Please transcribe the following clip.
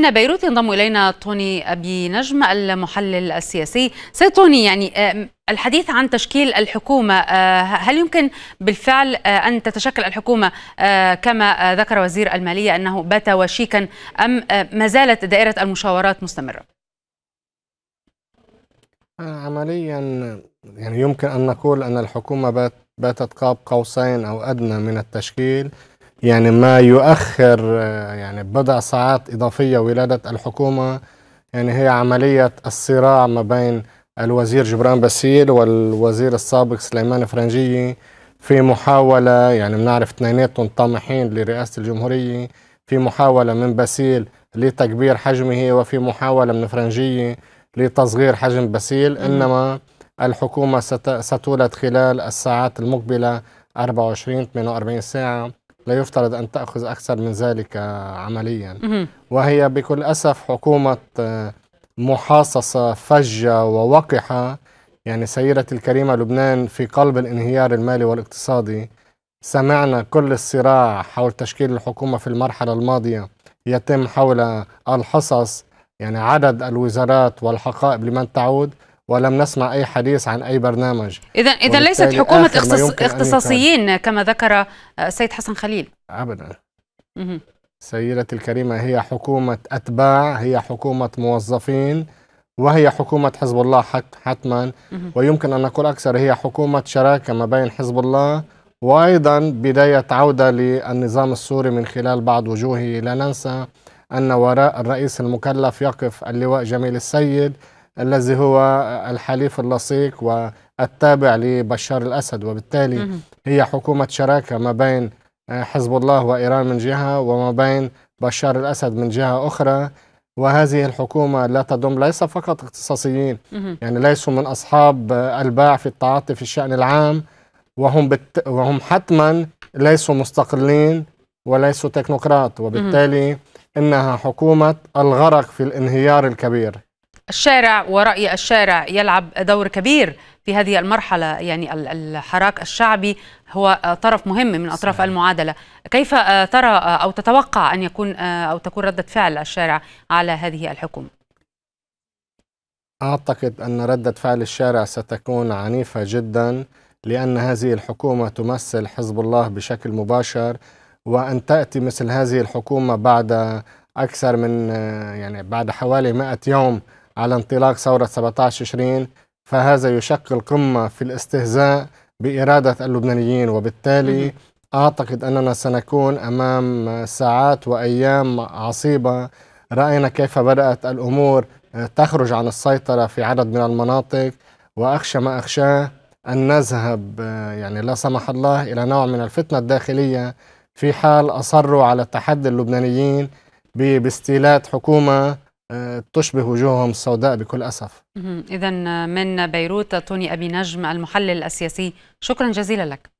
من بيروت ينضم الينا توني ابي نجم المحلل السياسي سيد توني يعني آه، الحديث عن تشكيل الحكومه آه، هل يمكن بالفعل آه، ان تتشكل الحكومه كما ذكر وزير الماليه انه بات وشيكا ام ما زالت دائره المشاورات مستمره؟ عمليا يعني يمكن ان نقول ان الحكومه باتت قاب قوسين او ادنى من التشكيل يعني ما يؤخر آه، يعني بضع ساعات إضافية ولادة الحكومة يعني هي عملية الصراع ما بين الوزير جبران باسيل والوزير السابق سليمان فرنجية في محاولة يعني بنعرف اثنيناتهم طامحين لرئاسة الجمهورية في محاولة من باسيل لتكبير حجمه وفي محاولة من فرنجية لتصغير حجم باسيل إنما الحكومة ستولد خلال الساعات المقبلة 24 48 ساعة لا يفترض أن تأخذ أكثر من ذلك عمليا وهي بكل أسف حكومة آه، محاصصة فجة ووقحة يعني سيرة الكريمة لبنان في قلب الانهيار المالي والاقتصادي سمعنا كل الصراع حول تشكيل الحكومة في المرحلة الماضية يتم حول الحصص يعني عدد الوزارات والحقائب لمن تعود ولم نسمع اي حديث عن اي برنامج اذا اذا ليست حكومه اختص... اختصاصيين كما ذكر السيد آه، حسن خليل ابدا سيدتي الكريمه هي حكومه اتباع هي حكومه موظفين وهي حكومة حزب الله حتما ويمكن أن نقول أكثر هي حكومة شراكة ما بين حزب الله وأيضا بداية عودة للنظام السوري من خلال بعض وجوهه لا ننسى أن وراء الرئيس المكلف يقف اللواء جميل السيد الذي هو الحليف اللصيق والتابع لبشار الأسد وبالتالي هي حكومة شراكة ما بين آه، حزب الله وإيران من جهة وما بين بشار الأسد من جهة أخرى وهذه الحكومة لا تضم ليس فقط اختصاصيين يعني ليسوا من أصحاب الباع في التعاطي في الشأن العام وهم, بت... وهم حتما ليسوا مستقلين وليسوا تكنوقراط وبالتالي إنها حكومة الغرق في الانهيار الكبير الشارع ورأي الشارع يلعب دور كبير في هذه المرحلة يعني الحراك الشعبي هو طرف مهم من أطراف صحيح. المعادلة كيف ترى أو تتوقع أن يكون أو تكون ردة فعل الشارع على هذه الحكومة أعتقد أن ردة فعل الشارع ستكون عنيفة جدا لأن هذه الحكومة تمثل حزب الله بشكل مباشر وأن تأتي مثل هذه الحكومة بعد أكثر من يعني بعد حوالي 100 يوم على انطلاق ثورة 17 تشرين فهذا يشكل قمة في الاستهزاء بإرادة اللبنانيين وبالتالي أعتقد أننا سنكون أمام ساعات وأيام عصيبة رأينا كيف بدأت الأمور آه، تخرج عن السيطرة في عدد من المناطق وأخشى ما أخشاه أن نذهب آه، يعني لا سمح الله إلى نوع من الفتنة الداخلية في حال أصروا على تحدي اللبنانيين باستيلاء حكومة تشبه وجوههم السوداء بكل أسف إذا آه، من بيروت توني أبي نجم المحلل السياسي شكرا جزيلا لك